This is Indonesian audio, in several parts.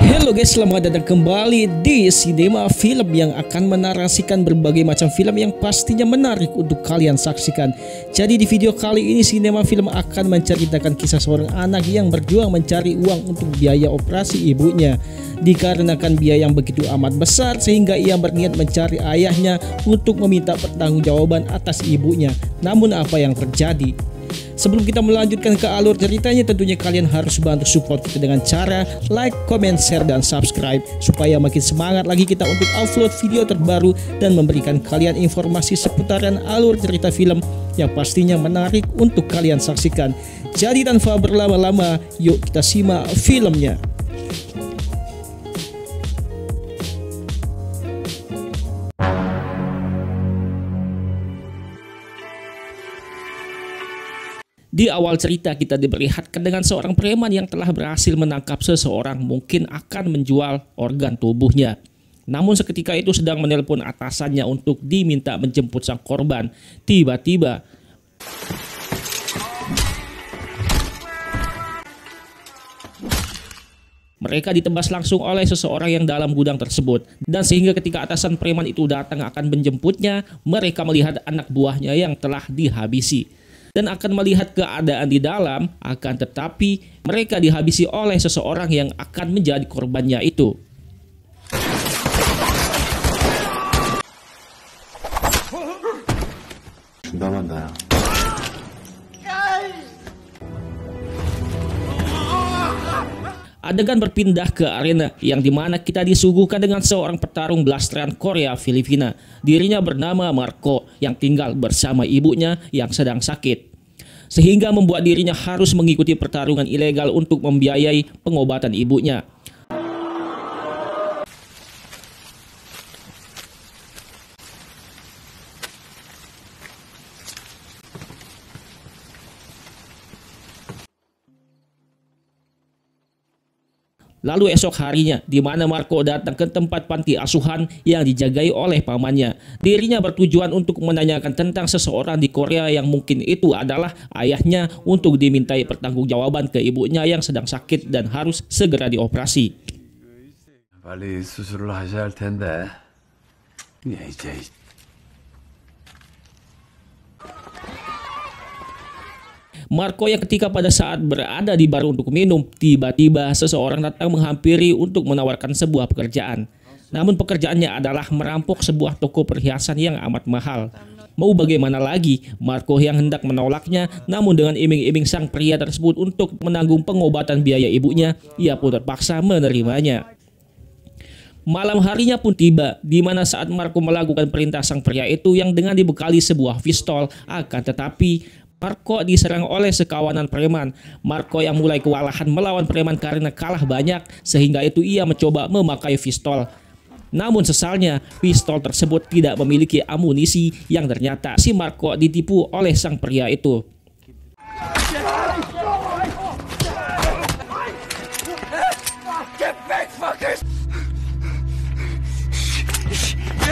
Halo guys, selamat datang kembali di Cinema Film yang akan menarasikan berbagai macam film yang pastinya menarik untuk kalian saksikan. Jadi di video kali ini Cinema Film akan menceritakan kisah seorang anak yang berjuang mencari uang untuk biaya operasi ibunya. Dikarenakan biaya yang begitu amat besar sehingga ia berniat mencari ayahnya untuk meminta pertanggungjawaban atas ibunya. Namun apa yang terjadi? Sebelum kita melanjutkan ke alur ceritanya tentunya kalian harus bantu support kita dengan cara like, comment, share, dan subscribe supaya makin semangat lagi kita untuk upload video terbaru dan memberikan kalian informasi seputaran alur cerita film yang pastinya menarik untuk kalian saksikan. Jadi tanpa berlama-lama, yuk kita simak filmnya. Di awal cerita kita diperlihatkan dengan seorang preman yang telah berhasil menangkap seseorang mungkin akan menjual organ tubuhnya. Namun seketika itu sedang menelpon atasannya untuk diminta menjemput sang korban. Tiba-tiba Mereka ditebas langsung oleh seseorang yang dalam gudang tersebut. Dan sehingga ketika atasan preman itu datang akan menjemputnya, mereka melihat anak buahnya yang telah dihabisi dan akan melihat keadaan di dalam, akan tetapi mereka dihabisi oleh seseorang yang akan menjadi korbannya itu. adegan berpindah ke arena yang dimana kita disuguhkan dengan seorang petarung blasteran Korea Filipina. Dirinya bernama Marco yang tinggal bersama ibunya yang sedang sakit. Sehingga membuat dirinya harus mengikuti pertarungan ilegal untuk membiayai pengobatan ibunya. Lalu esok harinya, di mana Marco datang ke tempat panti asuhan yang dijagai oleh pamannya. Dirinya bertujuan untuk menanyakan tentang seseorang di Korea yang mungkin itu adalah ayahnya untuk dimintai pertanggungjawaban ke ibunya yang sedang sakit dan harus segera dioperasi. 빨리 수술을 하셔야 할 텐데. Marco yang ketika pada saat berada di bar untuk minum, tiba-tiba seseorang datang menghampiri untuk menawarkan sebuah pekerjaan. Namun pekerjaannya adalah merampok sebuah toko perhiasan yang amat mahal. Mau bagaimana lagi, Marco yang hendak menolaknya, namun dengan iming-iming sang pria tersebut untuk menanggung pengobatan biaya ibunya, ia pun terpaksa menerimanya. Malam harinya pun tiba, di mana saat Marco melakukan perintah sang pria itu yang dengan dibekali sebuah pistol, akan tetapi Marco diserang oleh sekawanan preman. Marco yang mulai kewalahan melawan preman karena kalah banyak sehingga itu ia mencoba memakai pistol. Namun sesalnya, pistol tersebut tidak memiliki amunisi yang ternyata si Marco ditipu oleh sang pria itu.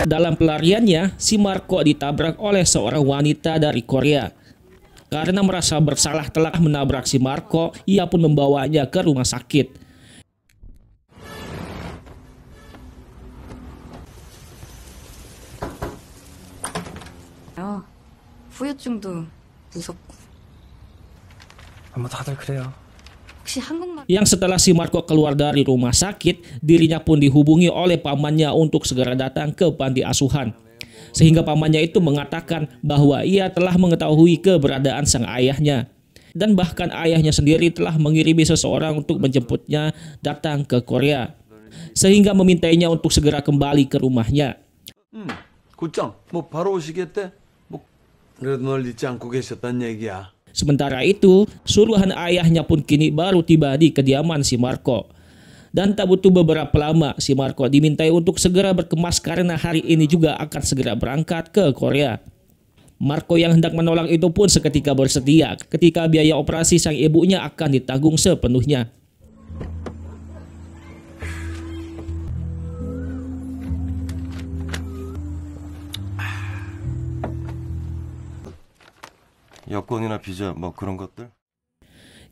Dalam pelariannya, si Marco ditabrak oleh seorang wanita dari Korea. Karena merasa bersalah telah menabrak si Marco, ia pun membawanya ke rumah sakit. Yang setelah si Marco keluar dari rumah sakit, dirinya pun dihubungi oleh pamannya untuk segera datang ke panti asuhan sehingga pamannya itu mengatakan bahwa ia telah mengetahui keberadaan sang ayahnya dan bahkan ayahnya sendiri telah mengirimi seseorang untuk menjemputnya datang ke Korea sehingga memintainya untuk segera kembali ke rumahnya. Hmm, Sementara itu, suruhan ayahnya pun kini baru tiba di kediaman si Marco. Dan tak butuh beberapa lama, si Marco dimintai untuk segera berkemas karena hari ini juga akan segera berangkat ke Korea. Marco yang hendak menolak itu pun seketika bersedia ketika biaya operasi sang ibunya akan ditanggung sepenuhnya. 여권이나 비자 뭐 그런 것들?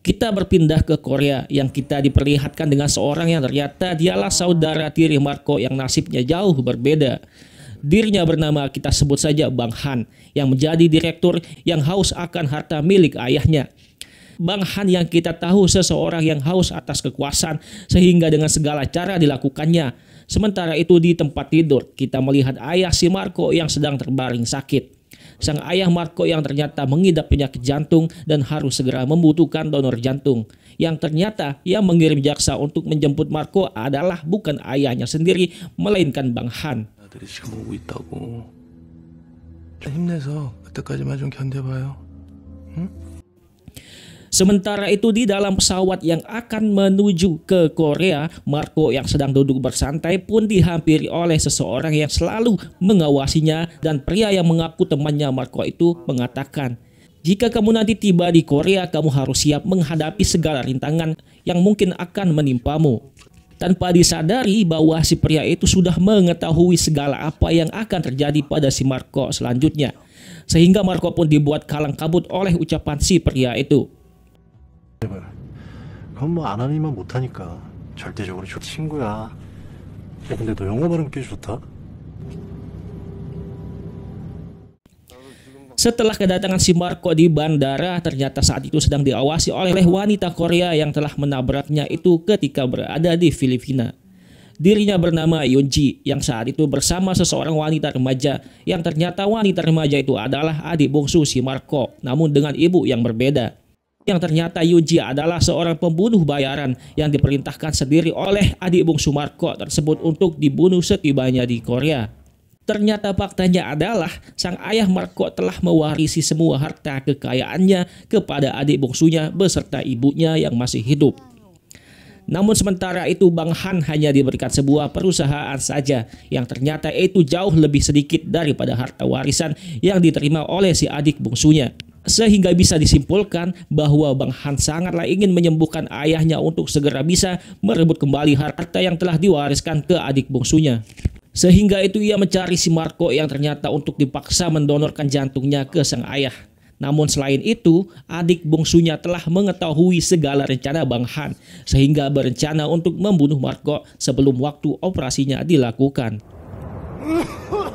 Kita berpindah ke Korea yang kita diperlihatkan dengan seorang yang ternyata dialah saudara tiri Marco yang nasibnya jauh berbeda. Dirinya bernama kita sebut saja Bang Han yang menjadi direktur yang haus akan harta milik ayahnya. Bang Han yang kita tahu seseorang yang haus atas kekuasaan sehingga dengan segala cara dilakukannya. Sementara itu di tempat tidur kita melihat ayah si Marco yang sedang terbaring sakit sang ayah Marco yang ternyata mengidap penyakit jantung dan harus segera membutuhkan donor jantung. Yang ternyata yang mengirim jaksa untuk menjemput Marco adalah bukan ayahnya sendiri, melainkan Bang Han. Hmm? Sementara itu di dalam pesawat yang akan menuju ke Korea, Marco yang sedang duduk bersantai pun dihampiri oleh seseorang yang selalu mengawasinya dan pria yang mengaku temannya Marco itu mengatakan, jika kamu nanti tiba di Korea, kamu harus siap menghadapi segala rintangan yang mungkin akan menimpamu. Tanpa disadari bahwa si pria itu sudah mengetahui segala apa yang akan terjadi pada si Marco selanjutnya. Sehingga Marco pun dibuat kalang kabut oleh ucapan si pria itu. 제발. 뭐 못하니까 절대적으로 좋 친구야. 야, 근데 너 영어 발음 꽤 좋다. Setelah kedatangan si Marco di bandara, ternyata saat itu sedang diawasi oleh wanita Korea yang telah menabraknya itu ketika berada di Filipina. Dirinya bernama Yunji yang saat itu bersama seseorang wanita remaja yang ternyata wanita remaja itu adalah adik bungsu si Marco namun dengan ibu yang berbeda yang ternyata Yuji adalah seorang pembunuh bayaran yang diperintahkan sendiri oleh adik bungsu Marco tersebut untuk dibunuh setibanya di Korea. Ternyata faktanya adalah sang ayah Marco telah mewarisi semua harta kekayaannya kepada adik bungsunya beserta ibunya yang masih hidup. Namun sementara itu Bang Han hanya diberikan sebuah perusahaan saja yang ternyata itu jauh lebih sedikit daripada harta warisan yang diterima oleh si adik bungsunya sehingga bisa disimpulkan bahwa Bang Han sangatlah ingin menyembuhkan ayahnya untuk segera bisa merebut kembali harta yang telah diwariskan ke adik bungsunya. Sehingga itu ia mencari si Marco yang ternyata untuk dipaksa mendonorkan jantungnya ke sang ayah. Namun selain itu, adik bungsunya telah mengetahui segala rencana Bang Han sehingga berencana untuk membunuh Marco sebelum waktu operasinya dilakukan.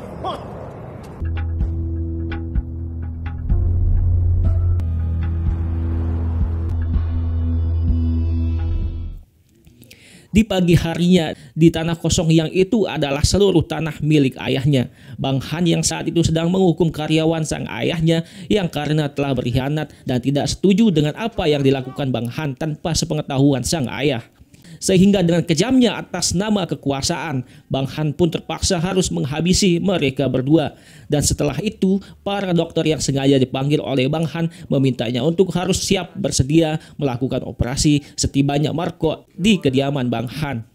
Di pagi harinya, di tanah kosong yang itu adalah seluruh tanah milik ayahnya. Bang Han yang saat itu sedang menghukum karyawan sang ayahnya yang karena telah berkhianat dan tidak setuju dengan apa yang dilakukan Bang Han tanpa sepengetahuan sang ayah sehingga dengan kejamnya atas nama kekuasaan, Bang Han pun terpaksa harus menghabisi mereka berdua. Dan setelah itu, para dokter yang sengaja dipanggil oleh Bang Han memintanya untuk harus siap bersedia melakukan operasi setibanya Marco di kediaman Bang Han.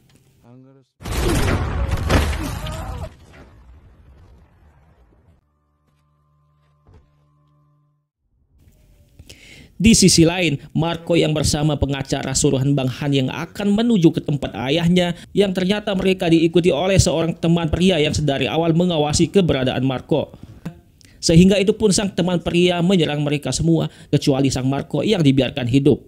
Di sisi lain, Marco yang bersama pengacara suruhan Bang Han yang akan menuju ke tempat ayahnya yang ternyata mereka diikuti oleh seorang teman pria yang sedari awal mengawasi keberadaan Marco. Sehingga itu pun sang teman pria menyerang mereka semua kecuali sang Marco yang dibiarkan hidup.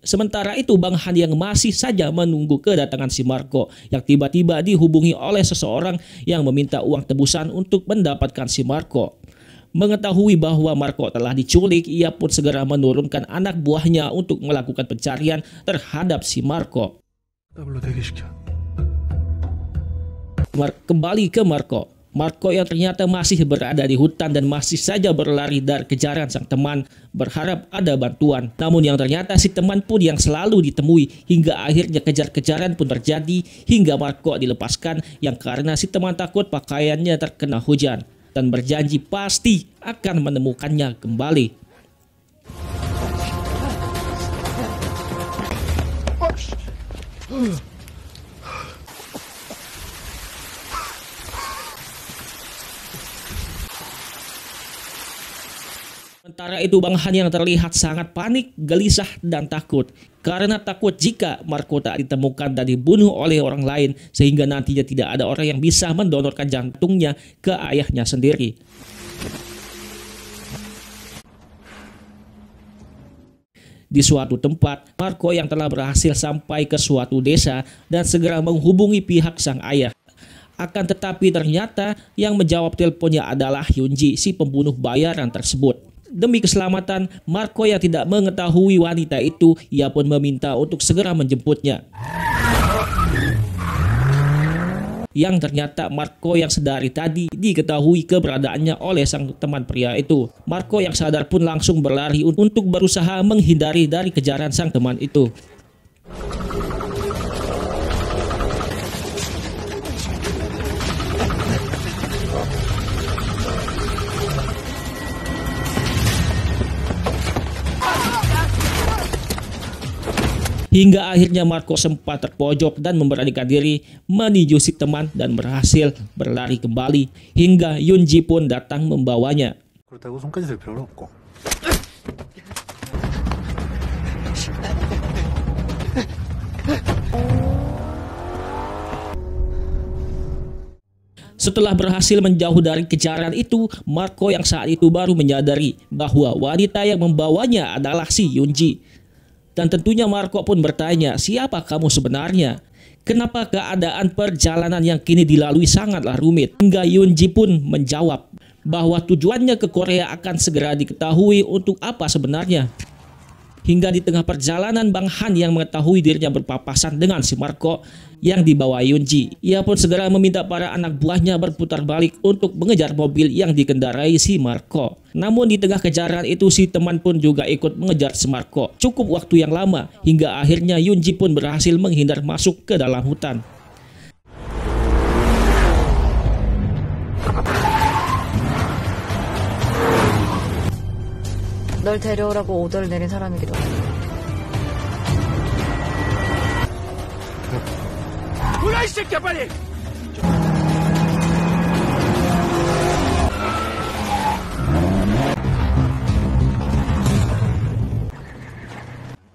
Sementara itu Bang Han yang masih saja menunggu kedatangan si Marco yang tiba-tiba dihubungi oleh seseorang yang meminta uang tebusan untuk mendapatkan si Marco. Mengetahui bahwa Marco telah diculik, ia pun segera menurunkan anak buahnya untuk melakukan pencarian terhadap si Marco. kembali ke Marco. Marco yang ternyata masih berada di hutan dan masih saja berlari dari kejaran sang teman berharap ada bantuan. Namun yang ternyata si teman pun yang selalu ditemui hingga akhirnya kejar-kejaran pun terjadi hingga Marco dilepaskan yang karena si teman takut pakaiannya terkena hujan dan berjanji pasti akan menemukannya kembali. Oh, Sementara itu Bang Han yang terlihat sangat panik, gelisah, dan takut. Karena takut jika Marco tak ditemukan dan dibunuh oleh orang lain sehingga nantinya tidak ada orang yang bisa mendonorkan jantungnya ke ayahnya sendiri. di suatu tempat, Marco yang telah berhasil sampai ke suatu desa dan segera menghubungi pihak sang ayah. Akan tetapi ternyata yang menjawab teleponnya adalah Yunji si pembunuh bayaran tersebut. Demi keselamatan, Marco yang tidak mengetahui wanita itu, ia pun meminta untuk segera menjemputnya. Yang ternyata Marco yang sedari tadi diketahui keberadaannya oleh sang teman pria itu. Marco yang sadar pun langsung berlari untuk berusaha menghindari dari kejaran sang teman itu. Hingga akhirnya Marco sempat terpojok dan memberanikan diri menuju si teman dan berhasil berlari kembali hingga Yunji pun datang membawanya. Setelah berhasil menjauh dari kejaran itu, Marco yang saat itu baru menyadari bahwa wanita yang membawanya adalah si Yunji. Dan tentunya Marco pun bertanya, siapa kamu sebenarnya? Kenapa keadaan perjalanan yang kini dilalui sangatlah rumit? Hingga Yunji pun menjawab bahwa tujuannya ke Korea akan segera diketahui untuk apa sebenarnya. Hingga di tengah perjalanan Bang Han yang mengetahui dirinya berpapasan dengan si Marco yang dibawa Yunji. Ia pun segera meminta para anak buahnya berputar balik untuk mengejar mobil yang dikendarai si Marco. Namun di tengah kejaran itu si teman pun juga ikut mengejar si Marco. Cukup waktu yang lama hingga akhirnya Yunji pun berhasil menghindar masuk ke dalam hutan. 널 데려오라고 오더를 내린 사람이기도 하고. 이 새끼야 빨리!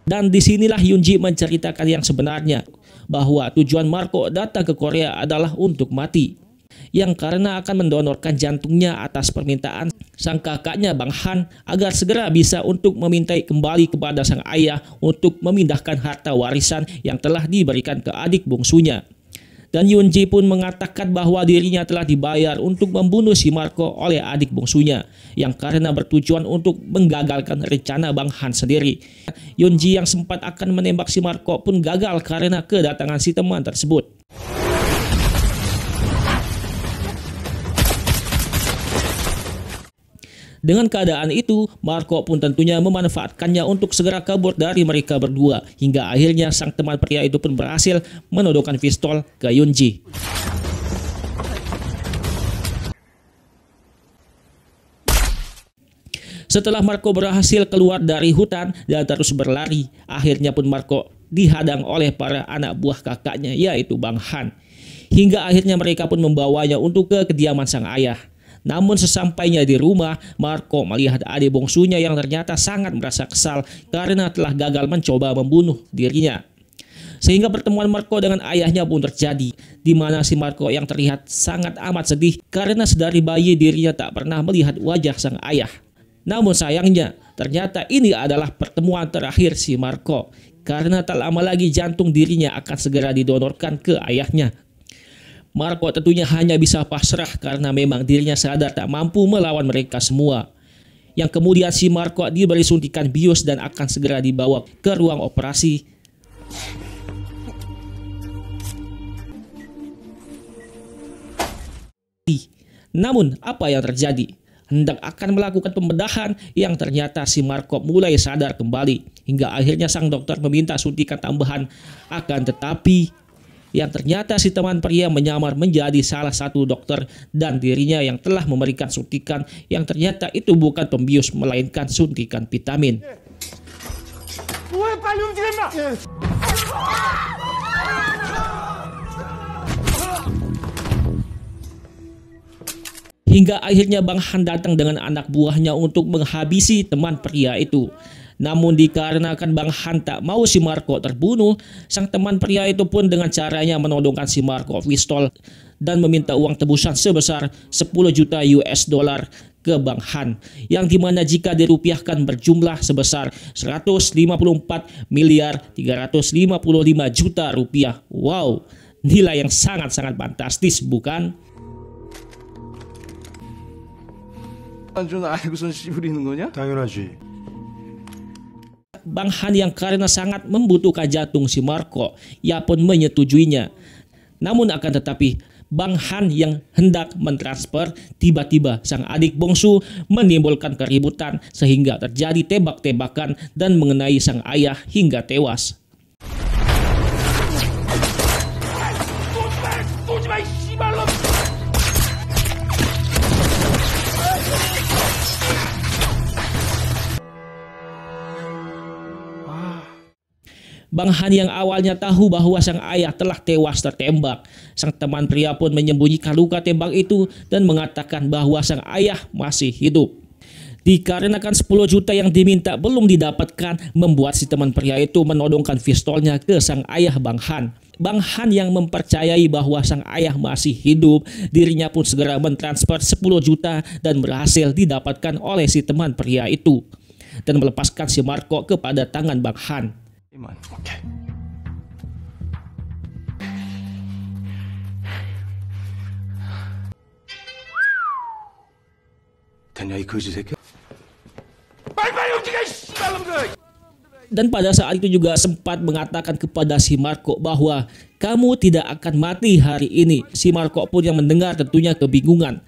Dan disinilah Yunji menceritakan yang sebenarnya, bahwa tujuan Marco datang ke Korea adalah untuk mati yang karena akan mendonorkan jantungnya atas permintaan sang kakaknya Bang Han agar segera bisa untuk memintai kembali kepada sang ayah untuk memindahkan harta warisan yang telah diberikan ke adik bungsunya. Dan Yun Ji pun mengatakan bahwa dirinya telah dibayar untuk membunuh si Marco oleh adik bungsunya yang karena bertujuan untuk menggagalkan rencana Bang Han sendiri. Yun Ji yang sempat akan menembak si Marco pun gagal karena kedatangan si teman tersebut. Dengan keadaan itu, Marco pun tentunya memanfaatkannya untuk segera kabur dari mereka berdua. Hingga akhirnya sang teman pria itu pun berhasil menodongkan pistol ke Yunji. Setelah Marco berhasil keluar dari hutan dan terus berlari, akhirnya pun Marco dihadang oleh para anak buah kakaknya yaitu Bang Han. Hingga akhirnya mereka pun membawanya untuk ke kediaman sang ayah. Namun sesampainya di rumah, Marco melihat adik bongsunya yang ternyata sangat merasa kesal karena telah gagal mencoba membunuh dirinya. Sehingga pertemuan Marco dengan ayahnya pun terjadi, di mana si Marco yang terlihat sangat amat sedih karena sedari bayi dirinya tak pernah melihat wajah sang ayah. Namun sayangnya, ternyata ini adalah pertemuan terakhir si Marco karena tak lama lagi jantung dirinya akan segera didonorkan ke ayahnya Marco tentunya hanya bisa pasrah karena memang dirinya sadar tak mampu melawan mereka semua. Yang kemudian si Marco diberi suntikan bius dan akan segera dibawa ke ruang operasi. Namun apa yang terjadi? hendak akan melakukan pembedahan yang ternyata si Marco mulai sadar kembali hingga akhirnya sang dokter meminta suntikan tambahan akan tetapi yang ternyata si teman pria menyamar menjadi salah satu dokter dan dirinya yang telah memberikan suntikan yang ternyata itu bukan pembius melainkan suntikan vitamin. Hingga akhirnya Bang Han datang dengan anak buahnya untuk menghabisi teman pria itu. Namun dikarenakan Bang Han tak mau si Marco terbunuh, sang teman pria itu pun dengan caranya menodongkan si Marco pistol dan meminta uang tebusan sebesar 10 juta US dollar ke Bang Han yang dimana jika dirupiahkan berjumlah sebesar 154 miliar 355 juta rupiah. Wow, nilai yang sangat-sangat fantastis bukan? Anjuna, 당연하지. Bang Han yang karena sangat membutuhkan jantung si Marco, ia pun menyetujuinya. Namun akan tetapi, Bang Han yang hendak mentransfer, tiba-tiba sang adik bongsu menimbulkan keributan sehingga terjadi tebak-tebakan dan mengenai sang ayah hingga tewas. Bang Han yang awalnya tahu bahwa sang ayah telah tewas tertembak. Sang teman pria pun menyembunyikan luka tembak itu dan mengatakan bahwa sang ayah masih hidup. Dikarenakan 10 juta yang diminta belum didapatkan, membuat si teman pria itu menodongkan pistolnya ke sang ayah Bang Han. Bang Han yang mempercayai bahwa sang ayah masih hidup, dirinya pun segera mentransfer 10 juta dan berhasil didapatkan oleh si teman pria itu dan melepaskan si Marco kepada tangan Bang Han. Iman. Oke. Tanya ikut Dan pada saat itu juga sempat mengatakan kepada si Marco bahwa kamu tidak akan mati hari ini. Si Marco pun yang mendengar tentunya kebingungan.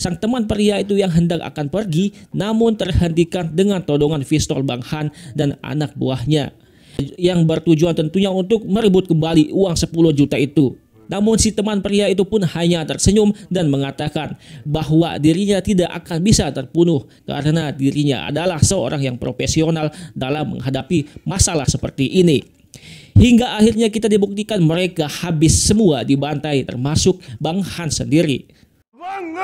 Sang teman pria itu yang hendak akan pergi namun terhentikan dengan todongan pistol Bang Han dan anak buahnya yang bertujuan tentunya untuk merebut kembali uang 10 juta itu. Namun si teman pria itu pun hanya tersenyum dan mengatakan bahwa dirinya tidak akan bisa terbunuh karena dirinya adalah seorang yang profesional dalam menghadapi masalah seperti ini. Hingga akhirnya kita dibuktikan mereka habis semua dibantai termasuk Bang Han sendiri. Bang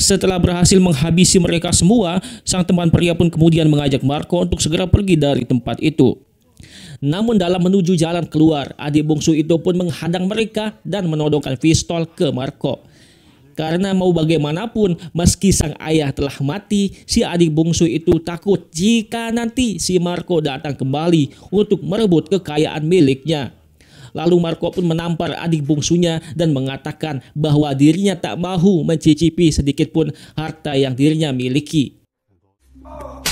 setelah berhasil menghabisi mereka semua, sang teman pria pun kemudian mengajak Marco untuk segera pergi dari tempat itu. Namun dalam menuju jalan keluar, adik bungsu itu pun menghadang mereka dan menodongkan pistol ke Marco. Karena mau bagaimanapun, meski sang ayah telah mati, si adik bungsu itu takut jika nanti si Marco datang kembali untuk merebut kekayaan miliknya. Lalu Marco pun menampar adik bungsunya dan mengatakan bahwa dirinya tak mau mencicipi sedikitpun harta yang dirinya miliki. Oh.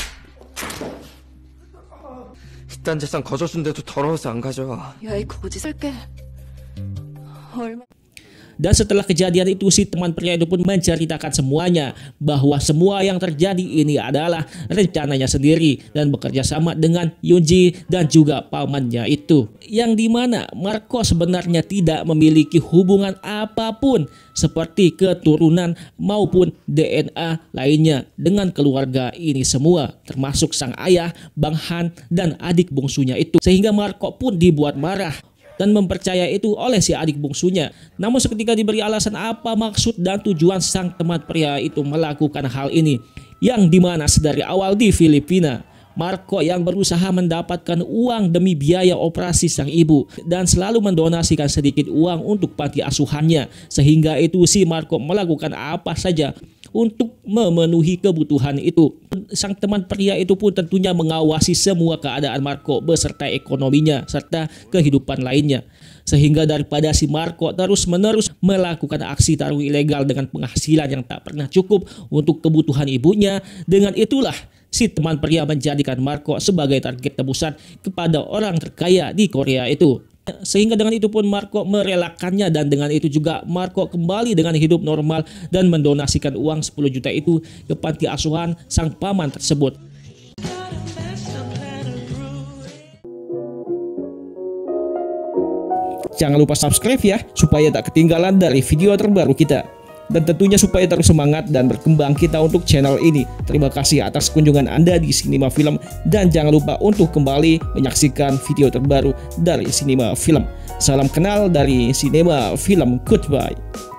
Dan setelah kejadian itu si teman pria itu pun menceritakan semuanya bahwa semua yang terjadi ini adalah rencananya sendiri dan bekerja sama dengan Yunji dan juga pamannya itu. Yang dimana Marco sebenarnya tidak memiliki hubungan apapun seperti keturunan maupun DNA lainnya dengan keluarga ini semua termasuk sang ayah, Bang Han, dan adik bungsunya itu. Sehingga Marco pun dibuat marah dan mempercaya itu oleh si adik bungsunya. Namun seketika diberi alasan apa maksud dan tujuan sang teman pria itu melakukan hal ini yang dimana sedari awal di Filipina. Marco yang berusaha mendapatkan uang demi biaya operasi sang ibu dan selalu mendonasikan sedikit uang untuk panti asuhannya sehingga itu si Marco melakukan apa saja untuk memenuhi kebutuhan itu. Sang teman pria itu pun tentunya mengawasi semua keadaan Marco beserta ekonominya serta kehidupan lainnya. Sehingga daripada si Marco terus-menerus melakukan aksi taruh ilegal dengan penghasilan yang tak pernah cukup untuk kebutuhan ibunya, dengan itulah si teman pria menjadikan Marco sebagai target tebusan kepada orang terkaya di Korea itu. Sehingga dengan itu pun Marco merelakannya dan dengan itu juga Marco kembali dengan hidup normal dan mendonasikan uang 10 juta itu ke panti asuhan sang paman tersebut. Jangan lupa subscribe ya, supaya tak ketinggalan dari video terbaru kita dan tentunya supaya terus semangat dan berkembang kita untuk channel ini. Terima kasih atas kunjungan Anda di Cinema Film dan jangan lupa untuk kembali menyaksikan video terbaru dari Cinema Film. Salam kenal dari Cinema Film. Goodbye.